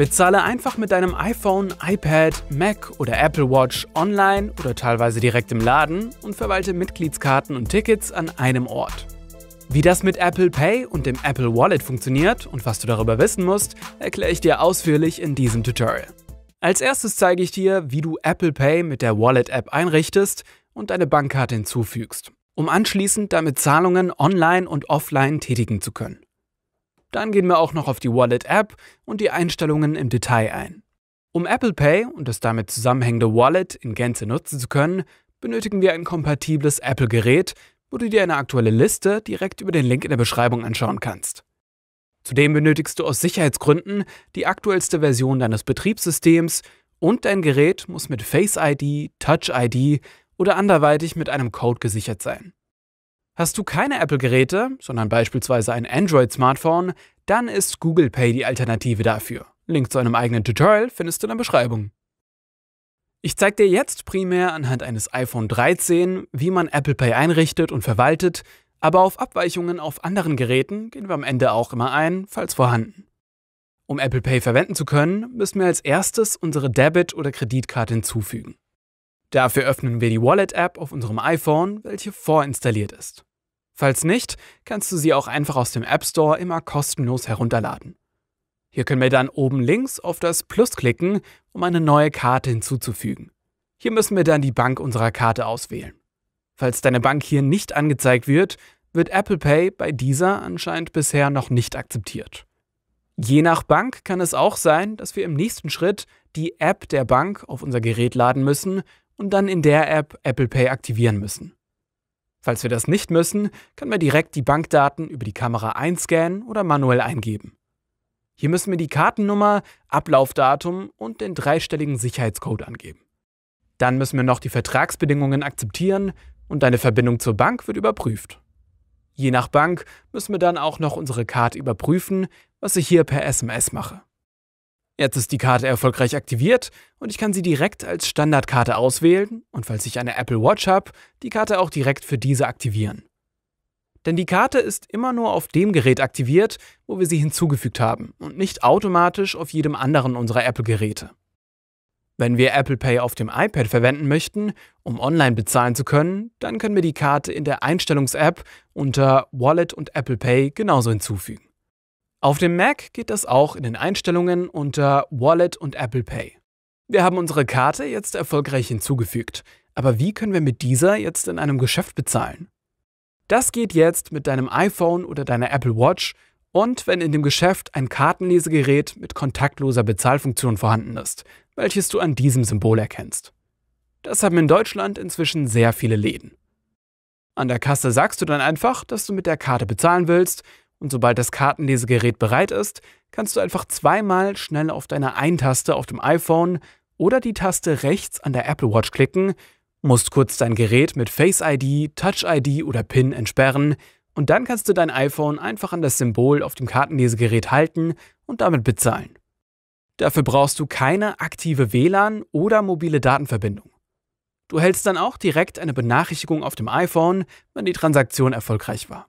Bezahle einfach mit deinem iPhone, iPad, Mac oder Apple Watch online oder teilweise direkt im Laden und verwalte Mitgliedskarten und Tickets an einem Ort. Wie das mit Apple Pay und dem Apple Wallet funktioniert und was du darüber wissen musst, erkläre ich dir ausführlich in diesem Tutorial. Als erstes zeige ich dir, wie du Apple Pay mit der Wallet-App einrichtest und deine Bankkarte hinzufügst, um anschließend damit Zahlungen online und offline tätigen zu können. Dann gehen wir auch noch auf die Wallet-App und die Einstellungen im Detail ein. Um Apple Pay und das damit zusammenhängende Wallet in Gänze nutzen zu können, benötigen wir ein kompatibles Apple-Gerät, wo du dir eine aktuelle Liste direkt über den Link in der Beschreibung anschauen kannst. Zudem benötigst du aus Sicherheitsgründen die aktuellste Version deines Betriebssystems und dein Gerät muss mit Face ID, Touch ID oder anderweitig mit einem Code gesichert sein. Hast du keine Apple-Geräte, sondern beispielsweise ein Android-Smartphone, dann ist Google Pay die Alternative dafür. Link zu einem eigenen Tutorial findest du in der Beschreibung. Ich zeige dir jetzt primär anhand eines iPhone 13, wie man Apple Pay einrichtet und verwaltet, aber auf Abweichungen auf anderen Geräten gehen wir am Ende auch immer ein, falls vorhanden. Um Apple Pay verwenden zu können, müssen wir als erstes unsere Debit- oder Kreditkarte hinzufügen. Dafür öffnen wir die Wallet-App auf unserem iPhone, welche vorinstalliert ist. Falls nicht, kannst du sie auch einfach aus dem App Store immer kostenlos herunterladen. Hier können wir dann oben links auf das Plus klicken, um eine neue Karte hinzuzufügen. Hier müssen wir dann die Bank unserer Karte auswählen. Falls deine Bank hier nicht angezeigt wird, wird Apple Pay bei dieser anscheinend bisher noch nicht akzeptiert. Je nach Bank kann es auch sein, dass wir im nächsten Schritt die App der Bank auf unser Gerät laden müssen und dann in der App Apple Pay aktivieren müssen. Falls wir das nicht müssen, können wir direkt die Bankdaten über die Kamera einscannen oder manuell eingeben. Hier müssen wir die Kartennummer, Ablaufdatum und den dreistelligen Sicherheitscode angeben. Dann müssen wir noch die Vertragsbedingungen akzeptieren und deine Verbindung zur Bank wird überprüft. Je nach Bank müssen wir dann auch noch unsere Karte überprüfen, was ich hier per SMS mache. Jetzt ist die Karte erfolgreich aktiviert und ich kann sie direkt als Standardkarte auswählen und falls ich eine Apple Watch habe, die Karte auch direkt für diese aktivieren. Denn die Karte ist immer nur auf dem Gerät aktiviert, wo wir sie hinzugefügt haben und nicht automatisch auf jedem anderen unserer Apple-Geräte. Wenn wir Apple Pay auf dem iPad verwenden möchten, um online bezahlen zu können, dann können wir die Karte in der Einstellungs-App unter Wallet und Apple Pay genauso hinzufügen. Auf dem Mac geht das auch in den Einstellungen unter Wallet und Apple Pay. Wir haben unsere Karte jetzt erfolgreich hinzugefügt, aber wie können wir mit dieser jetzt in einem Geschäft bezahlen? Das geht jetzt mit deinem iPhone oder deiner Apple Watch und wenn in dem Geschäft ein Kartenlesegerät mit kontaktloser Bezahlfunktion vorhanden ist, welches du an diesem Symbol erkennst. Das haben in Deutschland inzwischen sehr viele Läden. An der Kasse sagst du dann einfach, dass du mit der Karte bezahlen willst und sobald das Kartenlesegerät bereit ist, kannst du einfach zweimal schnell auf deine Eintaste auf dem iPhone oder die Taste rechts an der Apple Watch klicken, musst kurz dein Gerät mit Face ID, Touch ID oder PIN entsperren und dann kannst du dein iPhone einfach an das Symbol auf dem Kartenlesegerät halten und damit bezahlen. Dafür brauchst du keine aktive WLAN oder mobile Datenverbindung. Du hältst dann auch direkt eine Benachrichtigung auf dem iPhone, wenn die Transaktion erfolgreich war.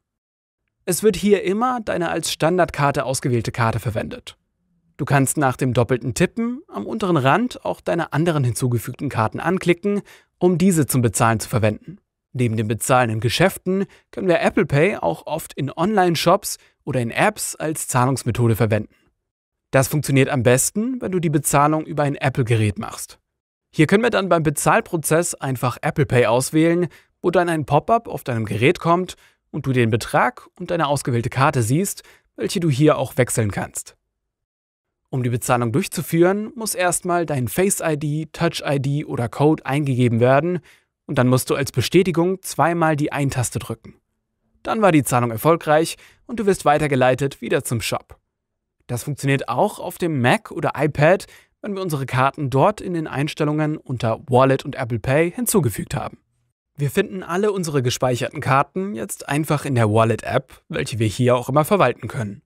Es wird hier immer deine als Standardkarte ausgewählte Karte verwendet. Du kannst nach dem doppelten Tippen am unteren Rand auch deine anderen hinzugefügten Karten anklicken, um diese zum Bezahlen zu verwenden. Neben dem Bezahlen in Geschäften können wir Apple Pay auch oft in Online-Shops oder in Apps als Zahlungsmethode verwenden. Das funktioniert am besten, wenn du die Bezahlung über ein Apple-Gerät machst. Hier können wir dann beim Bezahlprozess einfach Apple Pay auswählen, wo dann ein Pop-up auf deinem Gerät kommt, und du den Betrag und deine ausgewählte Karte siehst, welche du hier auch wechseln kannst. Um die Bezahlung durchzuführen, muss erstmal dein Face-ID, Touch-ID oder Code eingegeben werden und dann musst du als Bestätigung zweimal die Eintaste drücken. Dann war die Zahlung erfolgreich und du wirst weitergeleitet wieder zum Shop. Das funktioniert auch auf dem Mac oder iPad, wenn wir unsere Karten dort in den Einstellungen unter Wallet und Apple Pay hinzugefügt haben. Wir finden alle unsere gespeicherten Karten jetzt einfach in der Wallet-App, welche wir hier auch immer verwalten können.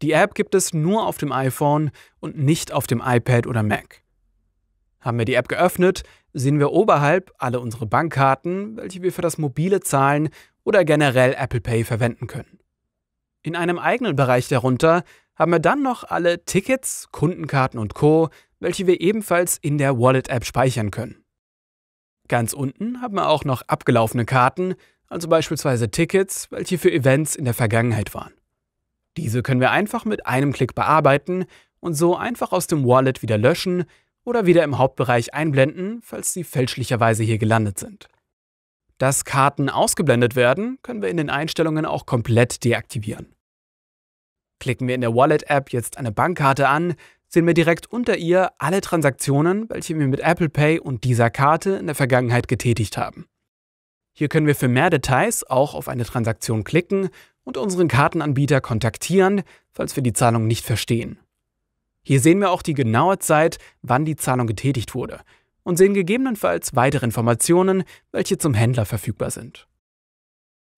Die App gibt es nur auf dem iPhone und nicht auf dem iPad oder Mac. Haben wir die App geöffnet, sehen wir oberhalb alle unsere Bankkarten, welche wir für das mobile Zahlen oder generell Apple Pay verwenden können. In einem eigenen Bereich darunter haben wir dann noch alle Tickets, Kundenkarten und Co, welche wir ebenfalls in der Wallet-App speichern können. Ganz unten haben wir auch noch abgelaufene Karten, also beispielsweise Tickets, welche für Events in der Vergangenheit waren. Diese können wir einfach mit einem Klick bearbeiten und so einfach aus dem Wallet wieder löschen oder wieder im Hauptbereich einblenden, falls sie fälschlicherweise hier gelandet sind. Dass Karten ausgeblendet werden, können wir in den Einstellungen auch komplett deaktivieren. Klicken wir in der Wallet-App jetzt eine Bankkarte an, sehen wir direkt unter ihr alle Transaktionen, welche wir mit Apple Pay und dieser Karte in der Vergangenheit getätigt haben. Hier können wir für mehr Details auch auf eine Transaktion klicken und unseren Kartenanbieter kontaktieren, falls wir die Zahlung nicht verstehen. Hier sehen wir auch die genaue Zeit, wann die Zahlung getätigt wurde und sehen gegebenenfalls weitere Informationen, welche zum Händler verfügbar sind.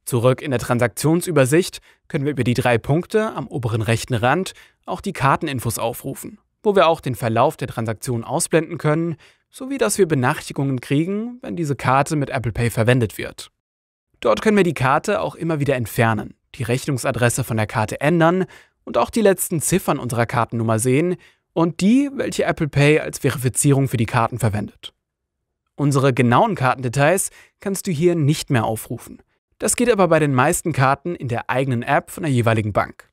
Zurück in der Transaktionsübersicht können wir über die drei Punkte am oberen rechten Rand auch die Karteninfos aufrufen, wo wir auch den Verlauf der Transaktion ausblenden können, sowie dass wir Benachrichtigungen kriegen, wenn diese Karte mit Apple Pay verwendet wird. Dort können wir die Karte auch immer wieder entfernen, die Rechnungsadresse von der Karte ändern und auch die letzten Ziffern unserer Kartennummer sehen und die, welche Apple Pay als Verifizierung für die Karten verwendet. Unsere genauen Kartendetails kannst du hier nicht mehr aufrufen. Das geht aber bei den meisten Karten in der eigenen App von der jeweiligen Bank.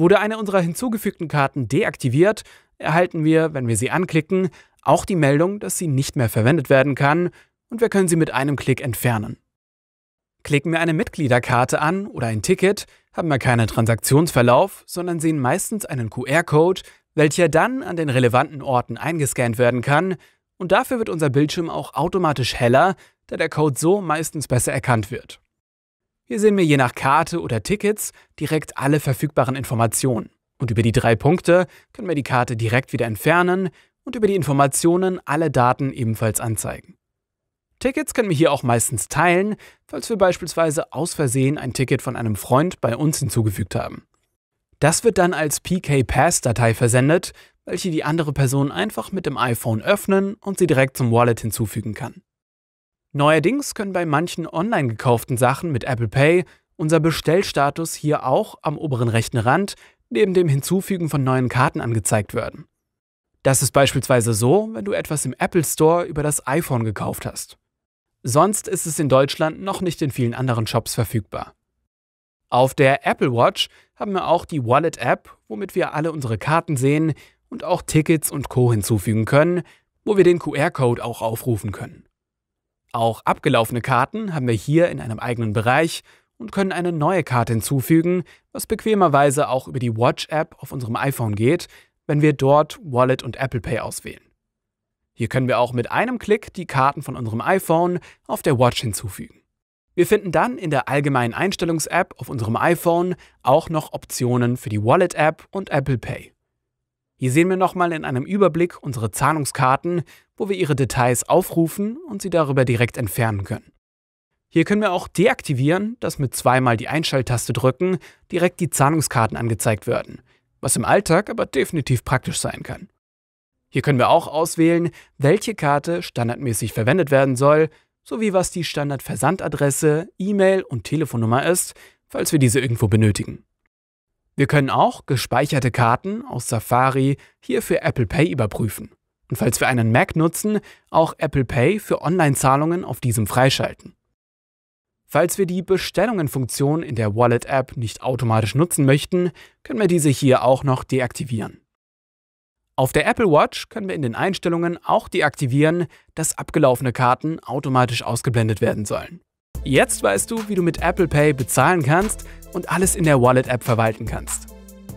Wurde eine unserer hinzugefügten Karten deaktiviert, erhalten wir, wenn wir sie anklicken, auch die Meldung, dass sie nicht mehr verwendet werden kann und wir können sie mit einem Klick entfernen. Klicken wir eine Mitgliederkarte an oder ein Ticket, haben wir keinen Transaktionsverlauf, sondern sehen meistens einen QR-Code, welcher dann an den relevanten Orten eingescannt werden kann und dafür wird unser Bildschirm auch automatisch heller, da der Code so meistens besser erkannt wird. Hier sehen wir je nach Karte oder Tickets direkt alle verfügbaren Informationen. Und über die drei Punkte können wir die Karte direkt wieder entfernen und über die Informationen alle Daten ebenfalls anzeigen. Tickets können wir hier auch meistens teilen, falls wir beispielsweise aus Versehen ein Ticket von einem Freund bei uns hinzugefügt haben. Das wird dann als PK-Pass-Datei versendet, welche die andere Person einfach mit dem iPhone öffnen und sie direkt zum Wallet hinzufügen kann. Neuerdings können bei manchen online gekauften Sachen mit Apple Pay unser Bestellstatus hier auch am oberen rechten Rand neben dem Hinzufügen von neuen Karten angezeigt werden. Das ist beispielsweise so, wenn du etwas im Apple Store über das iPhone gekauft hast. Sonst ist es in Deutschland noch nicht in vielen anderen Shops verfügbar. Auf der Apple Watch haben wir auch die Wallet-App, womit wir alle unsere Karten sehen und auch Tickets und Co hinzufügen können, wo wir den QR-Code auch aufrufen können. Auch abgelaufene Karten haben wir hier in einem eigenen Bereich und können eine neue Karte hinzufügen, was bequemerweise auch über die Watch-App auf unserem iPhone geht, wenn wir dort Wallet und Apple Pay auswählen. Hier können wir auch mit einem Klick die Karten von unserem iPhone auf der Watch hinzufügen. Wir finden dann in der allgemeinen Einstellungs-App auf unserem iPhone auch noch Optionen für die Wallet-App und Apple Pay. Hier sehen wir nochmal in einem Überblick unsere Zahlungskarten, wo wir Ihre Details aufrufen und sie darüber direkt entfernen können. Hier können wir auch deaktivieren, dass mit zweimal die Einschalttaste drücken direkt die Zahlungskarten angezeigt werden, was im Alltag aber definitiv praktisch sein kann. Hier können wir auch auswählen, welche Karte standardmäßig verwendet werden soll, sowie was die Standardversandadresse, E-Mail und Telefonnummer ist, falls wir diese irgendwo benötigen. Wir können auch gespeicherte Karten aus Safari hier für Apple Pay überprüfen und falls wir einen Mac nutzen, auch Apple Pay für Online-Zahlungen auf diesem freischalten. Falls wir die Bestellungen-Funktion in der Wallet-App nicht automatisch nutzen möchten, können wir diese hier auch noch deaktivieren. Auf der Apple Watch können wir in den Einstellungen auch deaktivieren, dass abgelaufene Karten automatisch ausgeblendet werden sollen. Jetzt weißt du, wie du mit Apple Pay bezahlen kannst und alles in der Wallet-App verwalten kannst.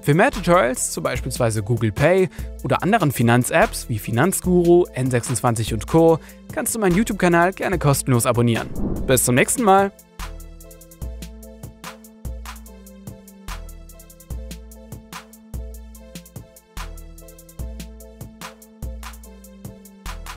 Für mehr Tutorials zu beispielsweise Google Pay oder anderen Finanz-Apps wie Finanzguru, N26 und Co. kannst du meinen YouTube-Kanal gerne kostenlos abonnieren. Bis zum nächsten Mal!